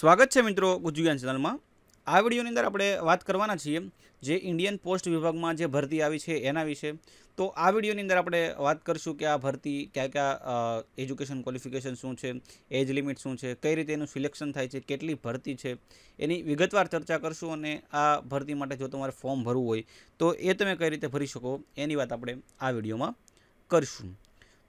સ્વાગત છે મિત્રો ગુજુયાન ચેનલમાં આ વિડીયોની અંદર આપણે વાત કરવાના છીએ જે ઇન્ડિયન પોસ્ટ વિભાગમાં જે ભરતી આવી છે એના વિશે તો આ વિડીયોની અંદર આપણે વાત કરીશું કે આ ભરતી કયા કયા એજ્યુકેશન ક્વોલિફિકેશન શું છે એજ લિમિટ શું છે કઈ રીતે એનું સિલેક્શન થાય છે કેટલી ભરતી છે એની વિગતવાર ચર્ચા કરીશું અને આ ભરતી માટે જો તમારે ફોર્મ ભરવું હોય તો એ તમે કઈ રીતે ભરી શકો એની વાત આપણે આ વિડીયોમાં કરીશું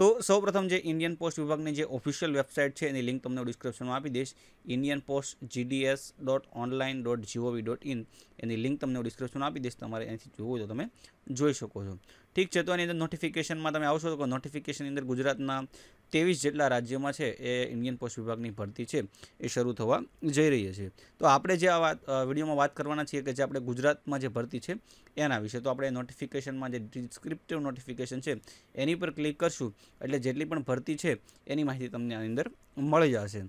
તો સૌપ્રથમ જે ઇન્ડિયન પોસ્ટ વિભાગની જે ઓફિશિયલ વેબસાઇટ છે એની લિંક તમને ડિસ્ક્રિપ્શનમાં આપી દઈશ Indian post GDS dot online dot GOV dot in એની લિંક તમને ડિસ્ક્રિપ્શનમાં આપી દઈશ તમારે એનાથી જોવું હોય તો તમે જોઈ શકો છો ઠીક છે તો એની અંદર નોટિફિકેશનમાં તમે આવશો તો નોટિફિકેશનની અંદર ગુજરાતના ત્રેવીસ જેટલા રાજ્યોમાં છે એ ઇન્ડિયન પોસ્ટ વિભાગની ભરતી છે એ શરૂ થવા જઈ રહી છે તો આપણે જે આ વાત વિડીયોમાં વાત કરવાના છીએ કે જે આપણે ગુજરાતમાં જે ભરતી છે એના વિશે તો આપણે નોટિફિકેશનમાં જે ડિસ્ક્રિપ્ટિવ નોટિફિકેશન છે એની પર ક્લિક કરશું એટલે જેટલી પણ ભરતી છે એની માહિતી તમને આની અંદર મળી જશે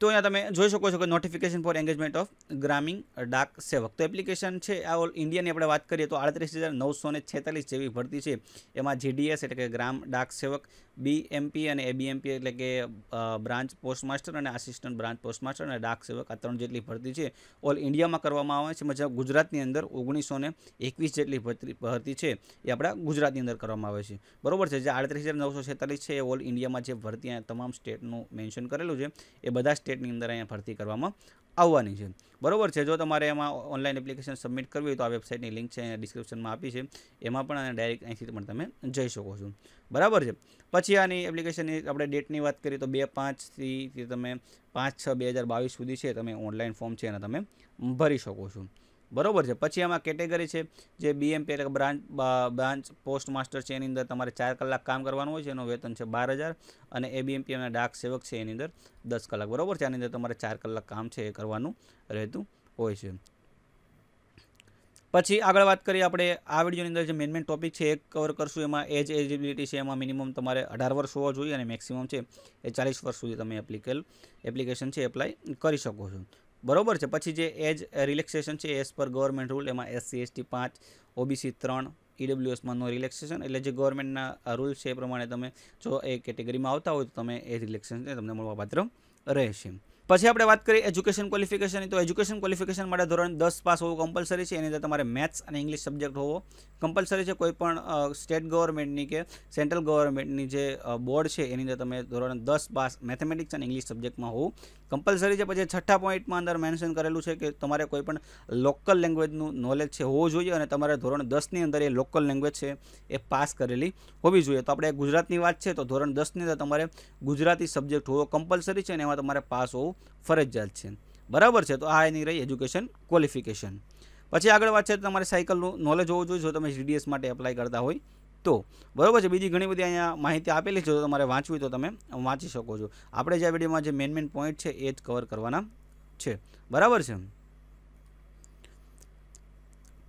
તો เนี่ย તમે જોઈ શકો છો કે notification for engagement of Gramin Dak Sevak તો એપ્લિકેશન છે આ オール ઇન્ડિયાની આપણે વાત કરીએ તો 38946 જેવી ભરતી છે એમાં જેડીએસ એટલે કે ગ્રામ ડાર્ક સેવક બીએમપી અને એબીએમપી એટલે કે બ્રાન્ચ પોસ્ટમાસ્ટર અને アシ સ્ટન્ટ બ્રાન્ચ પોસ્ટમાસ્ટર અને ડાર્ક સેવક આ ત્રણ જેટલી ભરતી છે ઓલ ઇન્ડિયામાં કરવામાં આવે છે મતલબ ગુજરાતની અંદર 1921 જેટલી ભરતી છે એ આપણા ગુજરાતની અંદર કરવામાં આવે છે બરોબર છે જે 38946 છે એ ઓલ ઇન્ડિયામાં જે ભરતીયા તમામ સ્ટેટનું મેન્શન કરેલું છે એ બધા स्टेट ની અંદર એ ભરતી કરવામાં આવવાની છે બરોબર છે જો તમારે એમાં ઓનલાઈન એપ્લિકેશન સબમિટ કરવી હોય તો આ વેબસાઈટ ની લિંક છે એ ડિસ્ક્રિપ્શન માં આપી છે એમાં પણ આને ડાયરેક્ટ અહીંથી તમે જઈ શકો છો બરાબર છે પછી આની એપ્લિકેશન આપણે डेट ની વાત કરીએ તો 2 5 થી તમે 5 6 2022 સુધી છે તમે ઓનલાઈન ફોર્મ છે એના તમે ભરી શકો છો બરાબર છે પછી એમાં કેટેગરી છે જે બીએમપી એટલે બ્રાન્ચ બ્રાન્ચ પોસ્ટ માસ્ટર છે એની અંદર તમારે ચાર કલાક કામ કરવાનું હોય છે એનું વેતન છે બાર હજાર અને એબીએમપી એમના ડાક સેવક છે એની અંદર દસ કલાક બરાબર છે આની અંદર તમારે ચાર કલાક કામ છે એ કરવાનું રહેતું હોય છે પછી આગળ વાત કરીએ આપણે આ વિડીયોની અંદર જે મેન મેન ટોપિક છે એ કવર કરશું એમાં એજ એલિજિબિલિટી છે એમાં મિનિમમ તમારે અઢાર વર્ષ હોવા જોઈએ અને મેક્સિમમ છે એ ચાલીસ વર્ષ સુધી તમે એપ્લિકેલ એપ્લિકેશન છે એપ્લાય કરી શકો છો बरोबर छे પછી જે એજ રિલેક્સેશન છે એસ પર ગવર્નમેન્ટ રૂલ એમાં एससी एसटी 5 ओबीसी 3 ઈડબલ્યુએસ માં નો રિલેક્સેશન એટલે જે ગવર્નમેન્ટ ના રૂલ છે એ પ્રમાણે તમે જો એ કેટેગરી માં આવતા હો તો તમે એ રિલેક્સેશન તમે મળવાપાત્ર રહે છે પછી આપણે વાત કરીએ এড્યુકેશન ક્વોલિફિકેશન ની તો এড્યુકેશન ક્વોલિફિકેશન માં ધરોણ 10 પાસ હોવું કમ્પલ્સરી છે અને એની અંદર તમારે મેથ્સ અને ઇંગ્લિશ સબ્જેક્ટ હોવો કમ્પલ્સરી છે કોઈ પણ સ્ટેટ ગવર્નમેન્ટ ની કે સેન્ટ્રલ ગવર્નમેન્ટ ની જે બોર્ડ છે એની અંદર તમે ધરોણ 10 પાસ મેથેમેટિક્સ અને ઇંગ્લિશ સબ્જેક્ટ માં હોવું કમ્પલ્સરી છે પછી છઠ્ઠા પોઈન્ટ માં અંદર મેન્શન કરેલું છે કે તમારે કોઈ પણ લોકલ લેંગ્વેજ નું નોલેજ છે હોવું જોઈએ અને તમારે ધરોણ 10 ની અંદર એ લોકલ લેંગ્વેજ છે એ પાસ કરેલી હોવી જોઈએ તો આપણે ગુજરાત ની વાત છે તો ધરોણ 10 ની અંદર તમારે ગુજરાતી સબ્જેક્ટ હોવો કમ્પલ્સરી છે અને એમાં તમારે પાસ હોવું ફરજ જાલ છે બરાબર છે તો આ એની રહી এড્યુકેશન ક્વોલિફિકેશન પછી આગળ વાત છે તમારા સાયકલ નોલેજ હોવો જોઈએ જો તમે જીડીએસ માટે એપ્લાય કરતા હોઈ તો બરાબર છે બીજી ઘણી બધી અહીંયા માહિતી આપેલી છે જો તમે વાંચવી તો તમે વાંચી શકો છો આપણે જે આ વિડિયોમાં જે મેઈન મેઈન પોઈન્ટ છે એ જ કવર કરવાનો છે બરાબર છે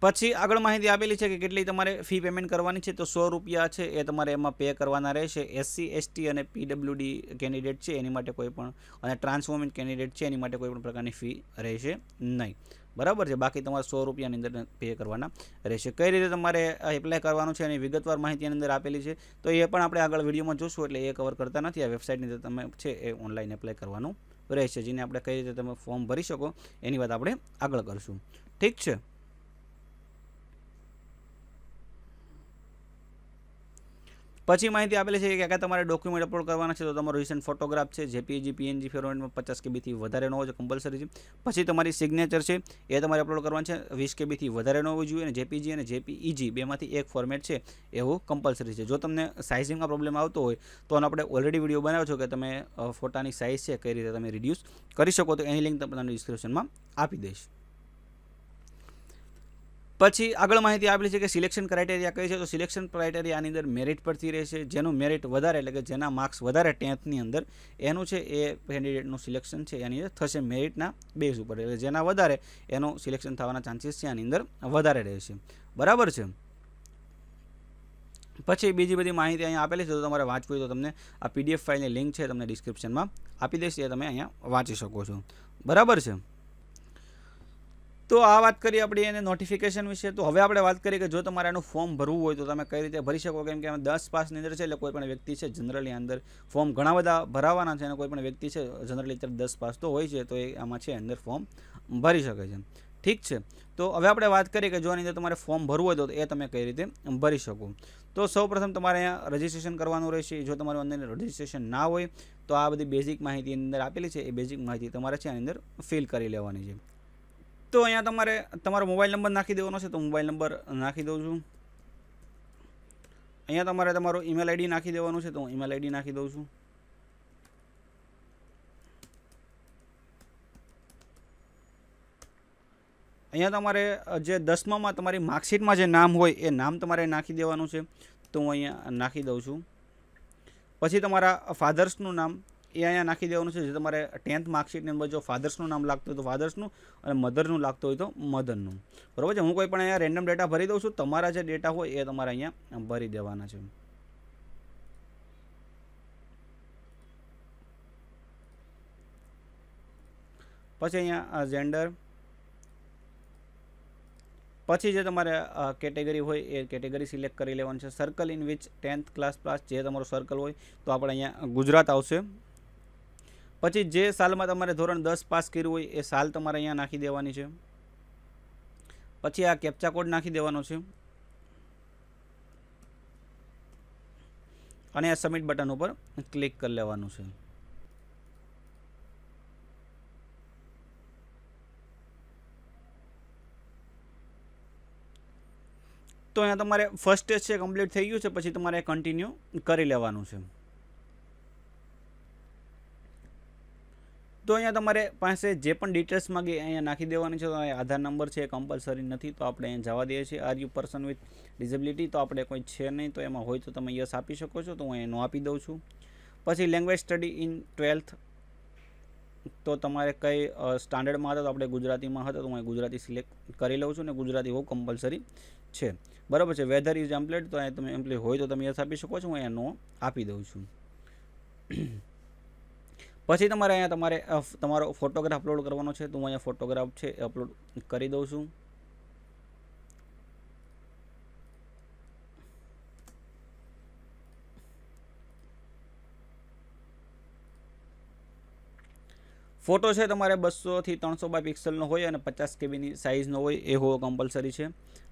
પછી આગળ માહિતી આપેલી છે કે જેટલી તમારે ફી પેમેન્ટ કરવાની છે તો ₹100 છે એ તમારે એમાં પે ਕਰવાના રહેશે एससी एसटी અને पीडब्ल्यूडी કેન્ડિડેટ છે એની માટે કોઈ પણ અને ટ્રાન્સફોર્મ કેન્ડિડેટ છે એની માટે કોઈ પણ પ્રકારની ફી રહેશે નહીં બરાબર છે બાકી તમારે ₹100 ની અંદર પે ਕਰવાના રહેશે કઈ રીતે તમારે એપ્લાય કરવાનું છે એ વિગતવાર માહિતીની અંદર આપેલી છે તો એ પણ આપણે આગળ વિડિયોમાં જોશું એટલે એ કવર કરતા નથી આ વેબસાઈટની અંદર તમે છે એ ઓનલાઈન એપ્લાય કરવાનું રહેશે જીને આપણે કઈ રીતે તમે ફોર્મ ભરી શકો એની વાત આપણે આગળ કરશું ઠીક છે પછી માહિતી આપેલી છે કે કે તમારે ડોક્યુમેન્ટ અપલોડ કરવાનું છે તો તમારો રીસેન્ટ ફોટોગ્રાફ છે જેપીજી પીએનજી ફોર્મેટમાં 50 કિબી થી વધારે ન હોવો જોઈએ એ કમ્પલ્સરી છે પછી તમારી સિગ્નેચર છે એ તમારે અપલોડ કરવાનું છે 20 કિબી થી વધારે ન હોવો જોઈએ અને જેપીજી અને જેપીજી બેમાંથી એક ફોર્મેટ છે એવો કમ્પલ્સરી છે જો તમને સાઇઝિંગમાં પ્રોબ્લેમ આવતો હોય તો આપણે ઓલરેડી વિડિયો બનાવ્યો છે કે તમે ફોટાની સાઇઝ કેવી રીતે તમે રિડ્યુસ કરી શકો તો એની લિંક તમને ડિસ્ક્રિપ્શનમાં આપી દઈશ પછી આગળ માહિતી આપેલી છે કે સિલેક્શન ક્રાઈટેરિયા કઈ છે તો સિલેક્શન ક્રાઈટેરિયા આની અંદર મેરિટ પર થી રહેશે જેનો મેરિટ વધારે એટલે કે જેના માર્ક્સ વધારે ટેસ્ટ ની અંદર એનું છે એ કેન્ડિડેટ નું સિલેક્શન છે આની અંદર થશે મેરિટ ના બેસ ઉપર એટલે જેના વધારે એનો સિલેક્શન થવાના ચાન્સીસ છે આની અંદર વધારે રહેશે બરાબર છે પછી બીજી બધી માહિતી અહીંયા આપેલી છે તો તમારે વાંચવું હોય તો તમને આ PDF ફાઈલની લિંક છે તમને ડિસ્ક્રિપ્શનમાં આપી દીધી છે તમે અહીંયા વાંચી શકો છો બરાબર છે તો આ વાત કરી આપણે આને નોટિફિકેશન વિશે તો હવે આપણે વાત કરી કે જો તમારે આનો ફોર્મ ભરવું હોય તો તમે કઈ રીતે ભરી શકો કે એમ કે 10 પાસ ની અંદર છે એટલે કોઈ પણ વ્યક્તિ છે જનરલી અંદર ફોર્મ ઘણા બધા ભરાવાના છે અને કોઈ પણ વ્યક્તિ છે જનરલી એટલે 10 પાસ તો હોય છે તો એ આમાં છે અંદર ફોર્મ ભરી શકે છે ઠીક છે તો હવે આપણે વાત કરી કે જો આની અંદર તમારે ફોર્મ ભરવું હોય તો એ તમે કઈ રીતે ભરી શકો તો સૌ પ્રથમ તમારે અહીંયા રજીસ્ટ્રેશન કરવાનું રહેશે જો તમારે અંદર રજીસ્ટ્રેશન ના હોય તો આ બધી બેઝિક માહિતી અંદર આપેલી છે એ બેઝિક માહિતી તમારે છે આ અંદર ફિલ કરી લેવાની છે તો અહિયાં તમારે તમારો મોબાઈલ નંબર નાખી દેવાનો છે તો મોબાઈલ નંબર નાખી દઉં છું અહિયાં તમારે તમારો ઈમેલ આઈડી નાખી દેવાનો છે તો હું ઈમેલ આઈડી નાખી દઉં છું અહિયાં તમારે જે 10માંમાં તમારી માર્કશીટમાં જે નામ હોય એ નામ તમારે નાખી દેવાનું છે તો હું અહિયાં નાખી દઉં છું પછી તમાર ફાધર્સનું નામ એ અહીંયા નાખી દેવાનું છે જે તમારે 10th માર્કશીટ નંબર જો ફાધર્સ નું નામ લખતો હોય તો ફાધર્સ નું અને મધર નું લખતો હોય તો મધર નું બરાબર છે હું કોઈ પણ અહીંયા રેન્ડમ ડેટા ભરી દઉં છું તમારા જે ડેટા હોય એ તમારે અહીંયા ભરી દેવાના છે પછી અહીંયા જেন্ডર પછી જે તમારે કેટેગરી હોય એ કેટેગરી સિલેક્ટ કરી લેવાનું છે circle in which 10th class plus છે તમારો સર્કલ હોય તો આપણે અહીંયા ગુજરાત આવશે પછી જે સાલ માં તમારે ધોરણ 10 પાસ કર્યું હોય એ સાલ તમારે અહીંયા નાખી દેવાની છે પછી આ કેપ્ચા કોડ નાખી દેવાનો છે અને આ સબમિટ બટન ઉપર ક્લિક કરી લેવાનું છે તો અહીંયા તમારે ફર્સ્ટ સ્ટેજ છે કમ્પ્લીટ થઈ ગયો છે પછી તમારે કન્ટિન્યુ કરી લેવાનું છે તો અયા તમારે પાસેથી જે પણ ડિટેલ્સ માંગે અયા નાખી દેવાની છે તો આ આધાર નંબર છે કમ્પલ્સરી નથી તો આપણે અયા જવા દઈએ છે are you person with disability તો આપણે કોઈ છે નહી તો એમાં હોય તો તમે યસ આપી શકો છો તો હું અયા નો આપી દઉં છું પછી લેંગ્વેજ સ્ટડી ઇન 12th તો તમારે કઈ સ્ટાન્ડર્ડ માડ તો આપણે ગુજરાતી માં હતું તો હું અયા ગુજરાતી સિલેક્ટ કરી લઉં છું ને ગુજરાતી વો કમ્પલ્સરી છે બરાબર છે વેધર યુ આર એમ્પ્લોયડ તો અયા તમે એમ્પ્લોય હો તો તમે યસ આપી શકો છો હું અયા નો આપી દઉં છું પછી તમારે અહીંયા તમારે તમારો ફોટોગ્રાફ અપલોડ કરવાનો છે તો હું અહીંયા ફોટોગ્રાફ છે એ અપલોડ કરી દઉં છું ફોટો છે તમારે બસોથી ત્રણસો બાય પિક્સલનો હોય અને પચાસ કેબીની સાઇઝનો હોય એ હોવો કમ્પલસરી છે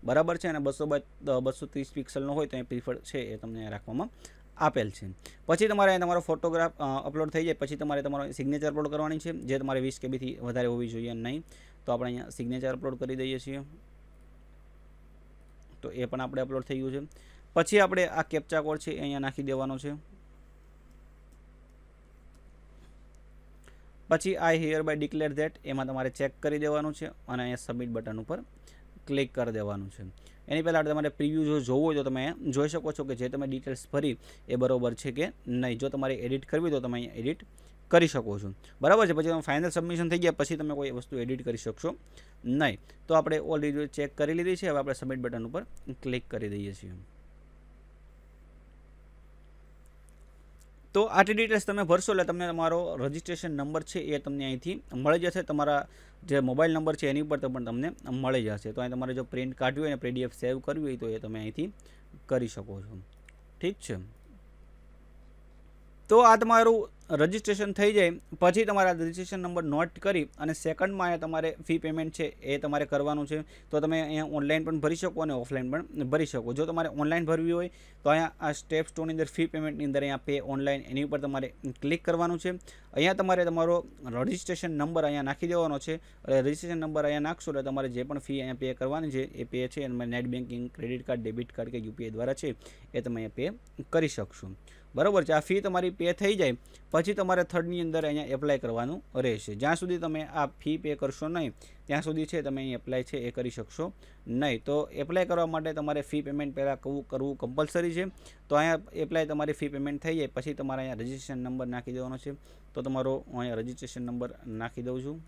બરાબર છે અને બસો બાય બસો ત્રીસ પિક્સલનો હોય તો એ પ્રિફર છે એ તમને રાખવામાં अपलोड છે પછી તમારે આ તમારો ફોટોગ્રાફ અપલોડ થઈ જાય પછી તમારે તમારો સિગ્નેચર અપલોડ કરવાની છે જે તમારે 20kb થી વધારે હોવી જોઈએ નહી તો આપણે અહીંયા સિગ્નેચર અપલોડ કરી દઈએ છીએ તો એ પણ આપણે અપલોડ થઈ ગયો છે પછી આપણે આ કેપ્ચા કોડ છે અહીંયા નાખી દેવાનો છે પછી આ આ હિયર બાય ડીકલેર ધેટ એમાં તમારે ચેક કરી દેવાનો છે અને અહીંયા સબમિટ બટન ઉપર ક્લિક કરી દેવાનો છે એની પહેલા આ તમારે પ્રિવ્યુ જો જોવો જો તમે જોઈ શકો છો કે જે તમે ડિટેલ્સ ભરી એ બરોબર છે કે નહીં જો તમારે એડિટ કરવી હોય તો તમે એડિટ કરી શકો છો બરાબર છે પછી જો ફાઇનલ સબમિશન થઈ ગયા પછી તમે કોઈ વસ્તુ એડિટ કરી શકશો નહીં તો આપણે ઓલરેડી જો ચેક કરી લીધી છે હવે આપણે સબમિટ બટન ઉપર ક્લિક કરી દઈએ છીએ તો આટલી ડિટેલ્સ તમે ભરશો એટલે તમને તમારો રજિસ્ટ્રેશન નંબર છે એ તમને અહીંથી મળી જશે તમારા જે મોબાઈલ નંબર છે એની ઉપર તો પણ તમને મળી જશે તો અહીં તમારે જો પ્રિન્ટ કાઢવી હોય અને પીડીએફ સેવ કરવી હોય તો એ તમે અહીંથી કરી શકો છો ઠીક છે તો આ તમારું રજિસ્ટ્રેશન થઈ જાય પછી તમારા રજિસ્ટ્રેશન નંબર નોટ કરી અને સેકન્ડમાં અહીંયા તમારે ફી પેમેન્ટ છે એ તમારે કરવાનું છે તો તમે અહીંયા ઓનલાઈન પણ ભરી શકો અને ઓફલાઈન પણ ભરી શકો જો તમારે ઓનલાઈન ભરવી હોય તો અહીંયા આ સ્ટેપ સ્ટોની અંદર ફી પેમેન્ટની અંદર અહીંયા પે ઓનલાઈન એની ઉપર તમારે ક્લિક કરવાનું છે અહીંયા તમારે તમારો રજિસ્ટ્રેશન નંબર અહીંયા નાખી દેવાનો છે એટલે રજિસ્ટ્રેશન નંબર અહીંયા નાખશો એટલે તમારે જે પણ ફી અહીંયા પે કરવાની છે એ પે છે એમાં net banking credit card debit card કે યુપીઆઈ દ્વારા છે એ તમે અહીંયા પે કરી શકશો बरोबर ज्या फी तुम्हारी पे થઈ જાય પછી તમારે થર્ડ ની અંદર અહીંયા એપ્લાય કરવાનો રહેશે જ્યાં સુધી તમે આ ફી પે કરશો નહીં ત્યાં સુધી છે તમે અહીંયા એપ્લાય છે એ કરી શકશો નહીં તો એપ્લાય કરવા માટે તમારે ફી પેમેન્ટ પહેલા કરવું compulsory છે તો અહીંયા એપ્લાય તમારી ફી પેમેન્ટ થઈ જાય પછી તમારે અહીંયા રજીસ્ટ્રેશન નંબર નાખી દેવાનો છે તો તમારો અહીંયા રજીસ્ટ્રેશન નંબર નાખી દઉં છું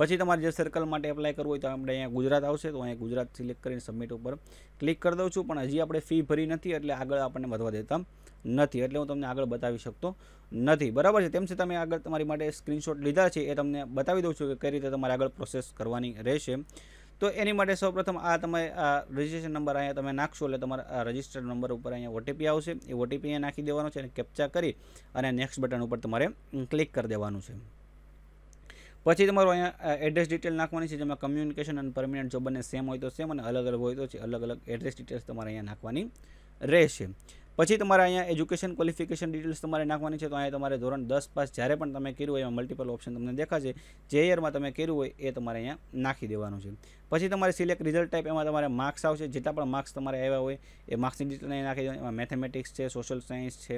પછી તમારી જે સર્કલ માટે એપ્લાય કરવું હોય તો આપણે અહીંયા ગુજરાત આવશે તો અહીંયા ગુજરાત સિલેક્ટ કરીને સબમિટ ઉપર ક્લિક કરી દઉં છું પણ અજી આપણે ફી ભરી નથી એટલે આગળ આપણે વધવા દેતા નથી એટલે હું તમને આગળ બતાવી શકતો નથી બરાબર છે તેમ છા તમે આગળ તમારી માટે સ્ક્રીનશોટ લીધાર છે એ તમને બતાવી દઉં છું કે કઈ રીતે તમારે આગળ પ્રોસેસ કરવાની રહેશે તો એની માટે સૌપ્રથમ આ તમે આ રજીસ્ટ્રેશન નંબર અહીંયા તમે નાખશો એટલે તમાર આ રજીસ્ટર નંબર ઉપર અહીંયા OTP આવશે એ OTP અહીંયા નાખી દેવાનો છે અને કેપ્ચા કરી અને નેક્સ્ટ બટન ઉપર તમારે ક્લિક કરી દેવાનું છે પછી તમારું અહીંયા એડ્રેસ ડિટેલ નાખવાની છે જેમાં કમ્યુનિકેશન અને પરમિનન્ટ જો બંને સેમ હોય તો સેમ અને અલગ અલગ હોય તો અલગ અલગ એડ્રેસ ડિટેલ્સ તમારે અહીંયા નાખવાની રહેશે પછી તમારે અહીંયા এড્યુકેશન ક્વોલિફિકેશન ડિટેલ્સ તમારે નાખવાની છે તો અહીંયા તમારે ધોરણ 10 પાસ જારે પણ તમે કર્યું એમાં મલ્ટીપલ ઓપ્શન તમને દેખાશે જે યર માં તમે કર્યું હોય એ તમારે અહીંયા નાખી દેવાનું છે પછી તમારે સિલેક્ટ રિઝલ્ટ ટાઈપ એમાં તમારે માર્ક્સ આવશે જેટલા પણ માર્ક્સ તમારે આવ્યા હોય એ માર્ક્સની ડિટેલ નાખી દેવામાં મેથેમેટિક્સ છે સોશિયલ સાયન્સ છે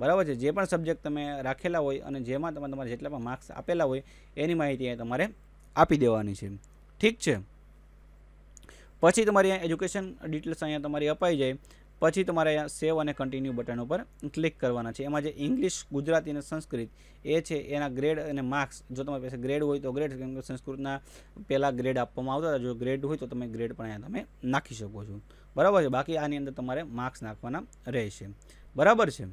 બરાબર છે જે પણ સબ્જેક્ટ તમે રાખેલા હોય અને જેમાં તમને તમારે જેટલા પણ માર્ક્સ આપેલા હોય એની માહિતી તમારે આપી દેવાની છે ઠીક છે પછી તમારી અહીંયા এড્યુકેશન ડિટેલ્સ અહીંયા તમારે અપાઈ જાય પછી તમારે સેવ અને કન્ટિન્યુ બટન ઉપર ક્લિક કરવાના છે એમાં જે ઇંગ્લિશ ગુજરાતી અને સંસ્કૃત એ છે એના ગ્રેડ અને માર્ક્સ જો તમારી પાસે ગ્રેડ હોય તો ગ્રેડ કેમ કે સંસ્કૃતના પહેલાં ગ્રેડ આપવામાં આવતા હતા જો ગ્રેડ હોય તો તમે ગ્રેડ પણ અહીંયા તમે નાખી શકો છો બરાબર છે બાકી આની અંદર તમારે માર્ક્સ નાખવાના રહેશે બરાબર છે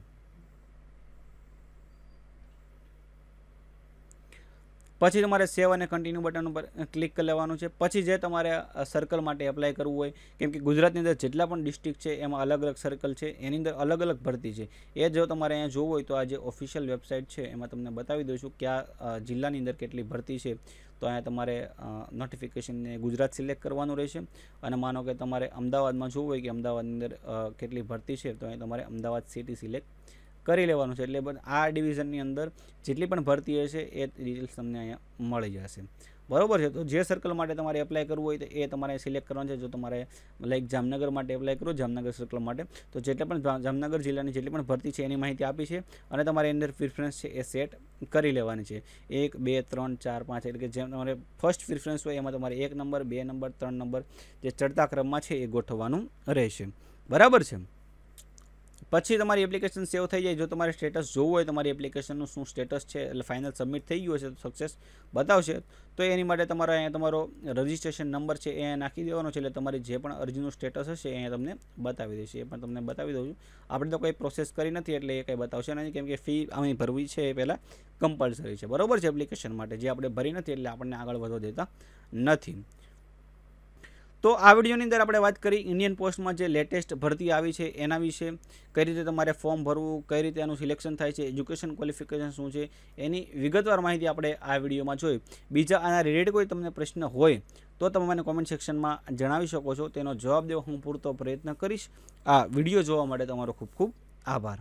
પછી તમારે સેવ અને કન્ટિન્યુ બટન ઉપર ક્લિક કરી લેવાનું છે પછી જે તમારે સર્કલ માટે એપ્લાય કરવું હોય કેમ કે ગુજરાતની અંદર જેટલા પણ ડિસ્ટ્રિક્ટ છે એમાં અલગ અલગ સર્કલ છે એની અંદર અલગ અલગ ભરતી છે એ જો તમારે અહીંયા જોવું હોય તો આ જે ઓફિશિયલ વેબસાઇટ છે એમાં તમને બતાવી દઉં છું કયા જિલ્લાની અંદર કેટલી ભરતી છે તો અહીંયા તમારે નોટિફિકેશનને ગુજરાત સિલેક્ટ કરવાનું રહેશે અને માનો કે તમારે અમદાવાદમાં જોવું હોય કે અમદાવાદની અંદર કેટલી ભરતી છે તો અહીં તમારે અમદાવાદ સિટી સિલેક્ટ ભરી લેવાનું છે એટલે બસ આ ડિવિઝન ની અંદર જેટલી પણ ભરતી છે એ રીત તમને અહીંયા મળી જશે બરોબર છે તો જે સર્કલ માટે તમારે એપ્લાય કરવું હોય તો એ તમારે સિલેક્ટ કરવાનું છે જો તમારે લખ જામનગર માટે એપ્લાય કરો જામનગર સર્કલ માટે તો જેટલે પણ જામનગર જિલ્લાની જેટલી પણ ભરતી છે એની માહિતી આપી છે અને તમારે અંદર પ્રેફરન્સ છે એ સેટ કરી લેવાની છે 1 2 3 4 5 એટલે કે જે તમારે ફર્સ્ટ પ્રેફરન્સ હોય એમાં તમારે 1 નંબર 2 નંબર 3 નંબર જે ચડતા ક્રમમાં છે એ ગોઠવવાનું રહેશે બરાબર છે પછી તમારી એપ્લિકેશન સેવ થઈ જાય જો તમારે સ્ટેટસ જોવું હોય તમારી એપ્લિકેશન નું શું સ્ટેટસ છે એટલે ફાઇનલ સબમિટ થઈ ગયું છે સક્સેસ બતાવશે તો એની માટે તમારે અહીંયા તમારો રજીસ્ટ્રેશન નંબર છે એ અહીંયા નાખી દેવાનો છે એટલે તમારી જે પણ અરજીનો સ્ટેટસ હશે અહીંયા તમને બતાવી દેશે પણ તમને બતાવી દઉં છું આપણે તો કોઈ પ્રોસેસ કરી નથી એટલે એ કઈ બતાવશે નહીં કેમ કે ફી અમે ભરવી છે એ પહેલા કમ્પલ્સરી છે બરોબર છે એપ્લિકેશન માટે જે આપણે ભરી નથી એટલે આપણે આગળ વધો દેતા નથી તો આ વિડીયોની અંદર આપણે વાત કરી ઇન્ડિયન પોસ્ટમાં જે લેટેસ્ટ ભરતી આવી છે એના વિશે કઈ રીતે તમારે ફોર્મ ભરવું કઈ રીતે એનું સિલેક્શન થાય છે એજ્યુકેશન ક્વોલિફિકેશન શું છે એની વિગતવાર માહિતી આપણે આ વિડીયોમાં જોઈ બીજા આના રિલેટેડ કોઈ તમને પ્રશ્ન હોય તો તમે મને કોમેન્ટ સેક્શનમાં જણાવી શકો છો તેનો જવાબ દેવા હું પૂરતો પ્રયત્ન કરીશ આ વિડીયો જોવા માટે તમારો ખૂબ ખૂબ આભાર